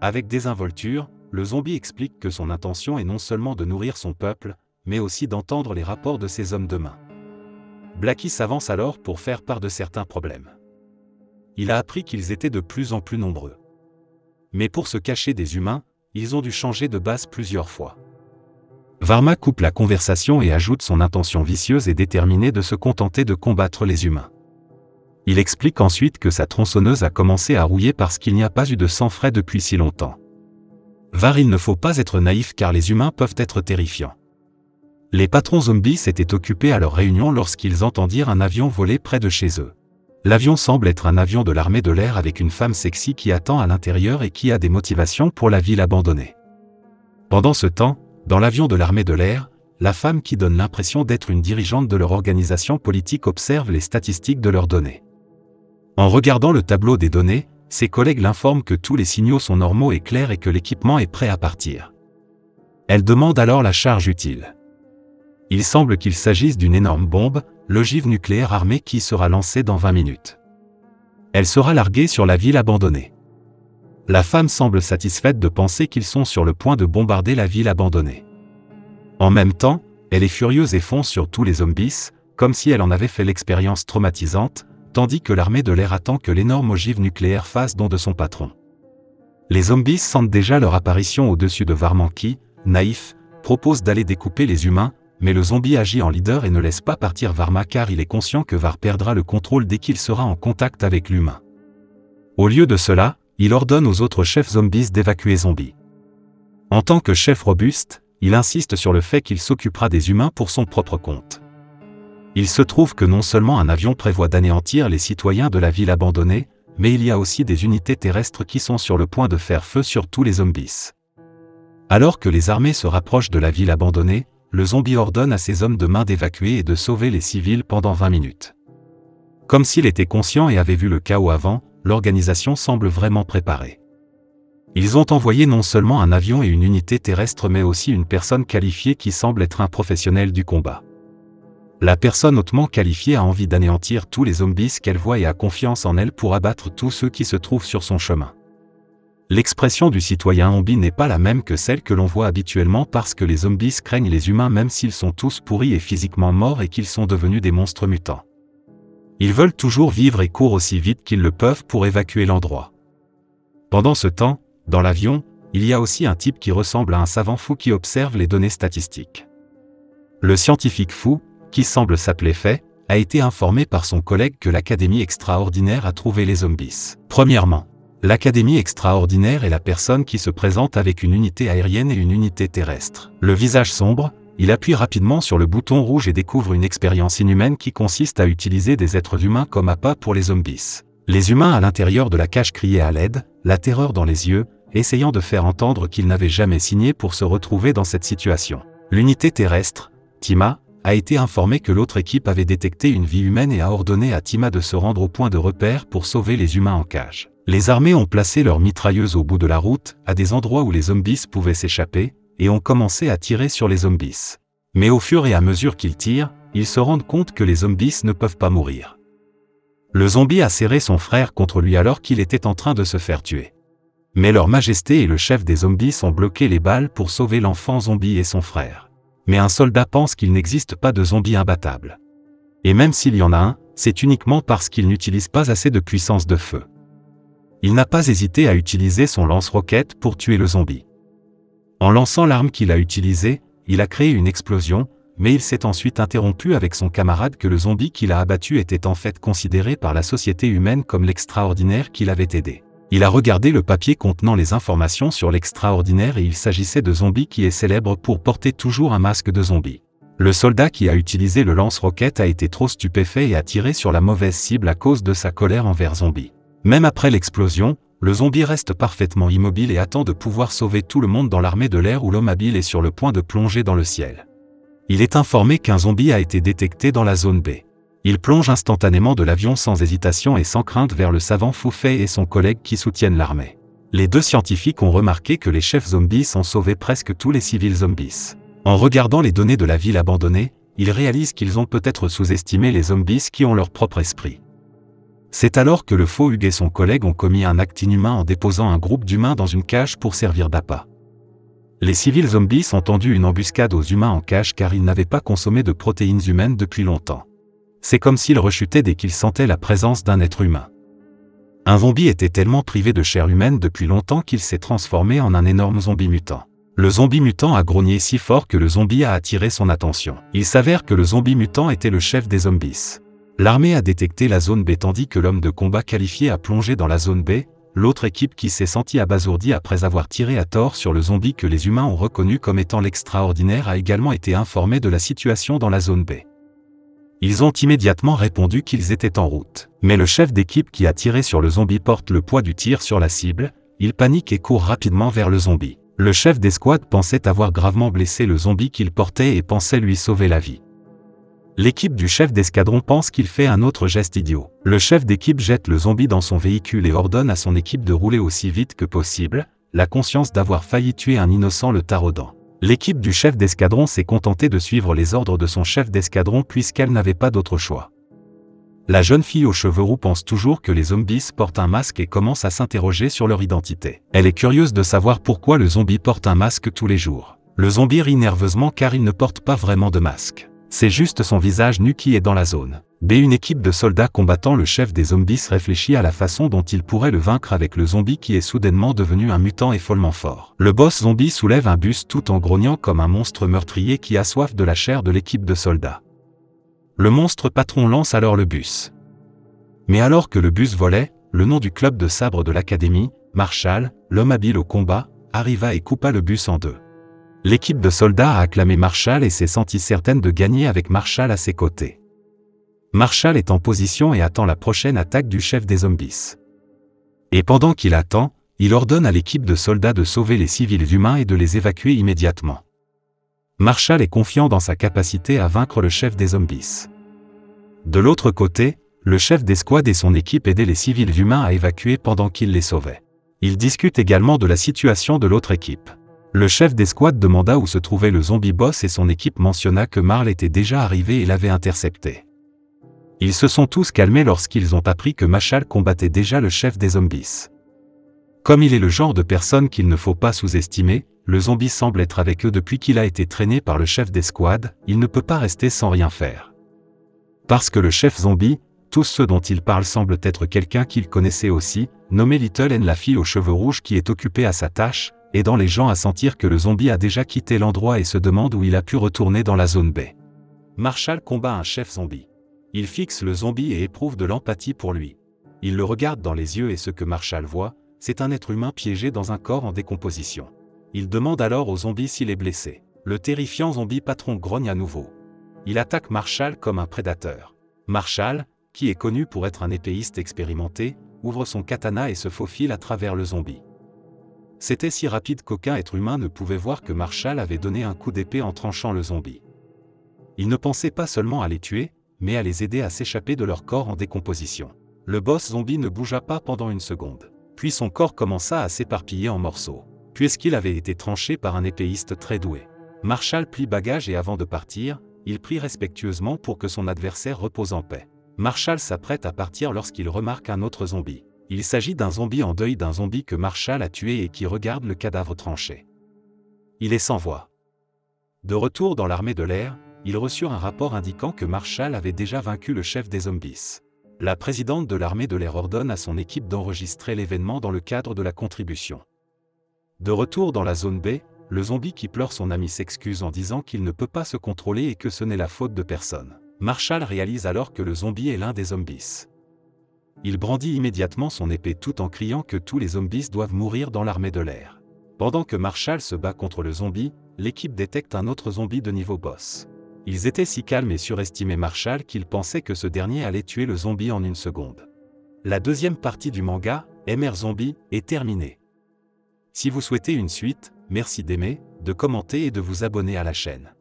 Avec désinvolture, le zombie explique que son intention est non seulement de nourrir son peuple, mais aussi d'entendre les rapports de ses hommes de main. Blackie s'avance alors pour faire part de certains problèmes. Il a appris qu'ils étaient de plus en plus nombreux. Mais pour se cacher des humains, ils ont dû changer de base plusieurs fois. Varma coupe la conversation et ajoute son intention vicieuse et déterminée de se contenter de combattre les humains. Il explique ensuite que sa tronçonneuse a commencé à rouiller parce qu'il n'y a pas eu de sang frais depuis si longtemps. Var il ne faut pas être naïf car les humains peuvent être terrifiants. Les patrons zombies s'étaient occupés à leur réunion lorsqu'ils entendirent un avion voler près de chez eux. L'avion semble être un avion de l'armée de l'air avec une femme sexy qui attend à l'intérieur et qui a des motivations pour la ville abandonnée. Pendant ce temps, dans l'avion de l'armée de l'air, la femme qui donne l'impression d'être une dirigeante de leur organisation politique observe les statistiques de leurs données. En regardant le tableau des données, ses collègues l'informent que tous les signaux sont normaux et clairs et que l'équipement est prêt à partir. Elle demande alors la charge utile. Il semble qu'il s'agisse d'une énorme bombe, l'ogive nucléaire armée qui sera lancée dans 20 minutes. Elle sera larguée sur la ville abandonnée. La femme semble satisfaite de penser qu'ils sont sur le point de bombarder la ville abandonnée. En même temps, elle est furieuse et fonce sur tous les zombies, comme si elle en avait fait l'expérience traumatisante, tandis que l'armée de l'air attend que l'énorme ogive nucléaire fasse don de son patron. Les zombies sentent déjà leur apparition au-dessus de Varman qui, naïf, propose d'aller découper les humains, mais le zombie agit en leader et ne laisse pas partir Varma car il est conscient que Var perdra le contrôle dès qu'il sera en contact avec l'humain. Au lieu de cela, il ordonne aux autres chefs zombies d'évacuer zombies. En tant que chef robuste, il insiste sur le fait qu'il s'occupera des humains pour son propre compte. Il se trouve que non seulement un avion prévoit d'anéantir les citoyens de la ville abandonnée, mais il y a aussi des unités terrestres qui sont sur le point de faire feu sur tous les zombies. Alors que les armées se rapprochent de la ville abandonnée, le zombie ordonne à ses hommes de main d'évacuer et de sauver les civils pendant 20 minutes. Comme s'il était conscient et avait vu le chaos avant, l'organisation semble vraiment préparée. Ils ont envoyé non seulement un avion et une unité terrestre mais aussi une personne qualifiée qui semble être un professionnel du combat la personne hautement qualifiée a envie d'anéantir tous les zombies qu'elle voit et a confiance en elle pour abattre tous ceux qui se trouvent sur son chemin. L'expression du citoyen zombie n'est pas la même que celle que l'on voit habituellement parce que les zombies craignent les humains même s'ils sont tous pourris et physiquement morts et qu'ils sont devenus des monstres mutants. Ils veulent toujours vivre et courent aussi vite qu'ils le peuvent pour évacuer l'endroit. Pendant ce temps, dans l'avion, il y a aussi un type qui ressemble à un savant fou qui observe les données statistiques. Le scientifique fou, qui semble s'appeler Fait, a été informé par son collègue que l'Académie extraordinaire a trouvé les zombies. Premièrement, l'Académie extraordinaire est la personne qui se présente avec une unité aérienne et une unité terrestre. Le visage sombre, il appuie rapidement sur le bouton rouge et découvre une expérience inhumaine qui consiste à utiliser des êtres humains comme appât pour les zombies. Les humains à l'intérieur de la cage criaient à l'aide, la terreur dans les yeux, essayant de faire entendre qu'ils n'avaient jamais signé pour se retrouver dans cette situation. L'unité terrestre, Tima, a été informé que l'autre équipe avait détecté une vie humaine et a ordonné à Tima de se rendre au point de repère pour sauver les humains en cage. Les armées ont placé leurs mitrailleuses au bout de la route, à des endroits où les zombies pouvaient s'échapper, et ont commencé à tirer sur les zombies. Mais au fur et à mesure qu'ils tirent, ils se rendent compte que les zombies ne peuvent pas mourir. Le zombie a serré son frère contre lui alors qu'il était en train de se faire tuer. Mais leur majesté et le chef des zombies ont bloqué les balles pour sauver l'enfant zombie et son frère mais un soldat pense qu'il n'existe pas de zombie imbattable. Et même s'il y en a un, c'est uniquement parce qu'il n'utilise pas assez de puissance de feu. Il n'a pas hésité à utiliser son lance-roquette pour tuer le zombie. En lançant l'arme qu'il a utilisée, il a créé une explosion, mais il s'est ensuite interrompu avec son camarade que le zombie qu'il a abattu était en fait considéré par la société humaine comme l'extraordinaire qu'il avait aidé il a regardé le papier contenant les informations sur l'extraordinaire et il s'agissait de Zombie qui est célèbre pour porter toujours un masque de zombie. Le soldat qui a utilisé le lance-roquette a été trop stupéfait et a tiré sur la mauvaise cible à cause de sa colère envers Zombie. Même après l'explosion, le zombie reste parfaitement immobile et attend de pouvoir sauver tout le monde dans l'armée de l'air où l'homme habile est sur le point de plonger dans le ciel. Il est informé qu'un zombie a été détecté dans la zone B il plonge instantanément de l'avion sans hésitation et sans crainte vers le savant Foufay et son collègue qui soutiennent l'armée. Les deux scientifiques ont remarqué que les chefs zombies ont sauvé presque tous les civils zombies. En regardant les données de la ville abandonnée, ils réalisent qu'ils ont peut-être sous-estimé les zombies qui ont leur propre esprit. C'est alors que le faux Hugues et son collègue ont commis un acte inhumain en déposant un groupe d'humains dans une cage pour servir d'appât. Les civils zombies ont tendu une embuscade aux humains en cage car ils n'avaient pas consommé de protéines humaines depuis longtemps c'est comme s'il rechutait dès qu'il sentait la présence d'un être humain. Un zombie était tellement privé de chair humaine depuis longtemps qu'il s'est transformé en un énorme zombie mutant. Le zombie mutant a grogné si fort que le zombie a attiré son attention. Il s'avère que le zombie mutant était le chef des zombies. L'armée a détecté la zone B tandis que l'homme de combat qualifié a plongé dans la zone B, l'autre équipe qui s'est sentie abasourdie après avoir tiré à tort sur le zombie que les humains ont reconnu comme étant l'extraordinaire a également été informée de la situation dans la zone B. Ils ont immédiatement répondu qu'ils étaient en route. Mais le chef d'équipe qui a tiré sur le zombie porte le poids du tir sur la cible, il panique et court rapidement vers le zombie. Le chef d'escouade pensait avoir gravement blessé le zombie qu'il portait et pensait lui sauver la vie. L'équipe du chef d'escadron pense qu'il fait un autre geste idiot. Le chef d'équipe jette le zombie dans son véhicule et ordonne à son équipe de rouler aussi vite que possible, la conscience d'avoir failli tuer un innocent le taraudant l'équipe du chef d'escadron s'est contentée de suivre les ordres de son chef d'escadron puisqu'elle n'avait pas d'autre choix. La jeune fille aux cheveux roux pense toujours que les zombies portent un masque et commence à s'interroger sur leur identité. Elle est curieuse de savoir pourquoi le zombie porte un masque tous les jours. Le zombie rit nerveusement car il ne porte pas vraiment de masque c'est juste son visage nu qui est dans la zone. B. Une équipe de soldats combattant le chef des zombies réfléchit à la façon dont il pourrait le vaincre avec le zombie qui est soudainement devenu un mutant et follement fort. Le boss zombie soulève un bus tout en grognant comme un monstre meurtrier qui a soif de la chair de l'équipe de soldats. Le monstre patron lance alors le bus. Mais alors que le bus volait, le nom du club de sabre de l'académie, Marshall, l'homme habile au combat, arriva et coupa le bus en deux. L'équipe de soldats a acclamé Marshall et s'est sentie certaine de gagner avec Marshall à ses côtés. Marshall est en position et attend la prochaine attaque du chef des zombies. Et pendant qu'il attend, il ordonne à l'équipe de soldats de sauver les civils humains et de les évacuer immédiatement. Marshall est confiant dans sa capacité à vaincre le chef des zombies. De l'autre côté, le chef d'escouade et son équipe aidaient les civils humains à évacuer pendant qu'il les sauvait. Ils discutent également de la situation de l'autre équipe. Le chef d'escouade demanda où se trouvait le zombie boss et son équipe mentionna que Marl était déjà arrivé et l'avait intercepté. Ils se sont tous calmés lorsqu'ils ont appris que Machal combattait déjà le chef des zombies. Comme il est le genre de personne qu'il ne faut pas sous-estimer, le zombie semble être avec eux depuis qu'il a été traîné par le chef d'escouade, il ne peut pas rester sans rien faire. Parce que le chef zombie, tous ceux dont il parle semblent être quelqu'un qu'il connaissait aussi, nommé Little N la fille aux cheveux rouges qui est occupée à sa tâche, aidant les gens à sentir que le zombie a déjà quitté l'endroit et se demande où il a pu retourner dans la zone B. Marshall combat un chef zombie. Il fixe le zombie et éprouve de l'empathie pour lui. Il le regarde dans les yeux et ce que Marshall voit, c'est un être humain piégé dans un corps en décomposition. Il demande alors au zombie s'il est blessé. Le terrifiant zombie patron grogne à nouveau. Il attaque Marshall comme un prédateur. Marshall, qui est connu pour être un épéiste expérimenté, ouvre son katana et se faufile à travers le zombie. C'était si rapide qu'aucun être humain ne pouvait voir que Marshall avait donné un coup d'épée en tranchant le zombie. Il ne pensait pas seulement à les tuer, mais à les aider à s'échapper de leur corps en décomposition. Le boss zombie ne bougea pas pendant une seconde. Puis son corps commença à s'éparpiller en morceaux, puisqu'il avait été tranché par un épéiste très doué. Marshall plie bagage et avant de partir, il prie respectueusement pour que son adversaire repose en paix. Marshall s'apprête à partir lorsqu'il remarque un autre zombie. Il s'agit d'un zombie en deuil d'un zombie que Marshall a tué et qui regarde le cadavre tranché. Il est sans voix. De retour dans l'armée de l'air, il reçut un rapport indiquant que Marshall avait déjà vaincu le chef des zombies. La présidente de l'armée de l'air ordonne à son équipe d'enregistrer l'événement dans le cadre de la contribution. De retour dans la zone B, le zombie qui pleure son ami s'excuse en disant qu'il ne peut pas se contrôler et que ce n'est la faute de personne. Marshall réalise alors que le zombie est l'un des zombies. Il brandit immédiatement son épée tout en criant que tous les zombies doivent mourir dans l'armée de l'air. Pendant que Marshall se bat contre le zombie, l'équipe détecte un autre zombie de niveau boss. Ils étaient si calmes et surestimaient Marshall qu'ils pensaient que ce dernier allait tuer le zombie en une seconde. La deuxième partie du manga, MR Zombie, est terminée. Si vous souhaitez une suite, merci d'aimer, de commenter et de vous abonner à la chaîne.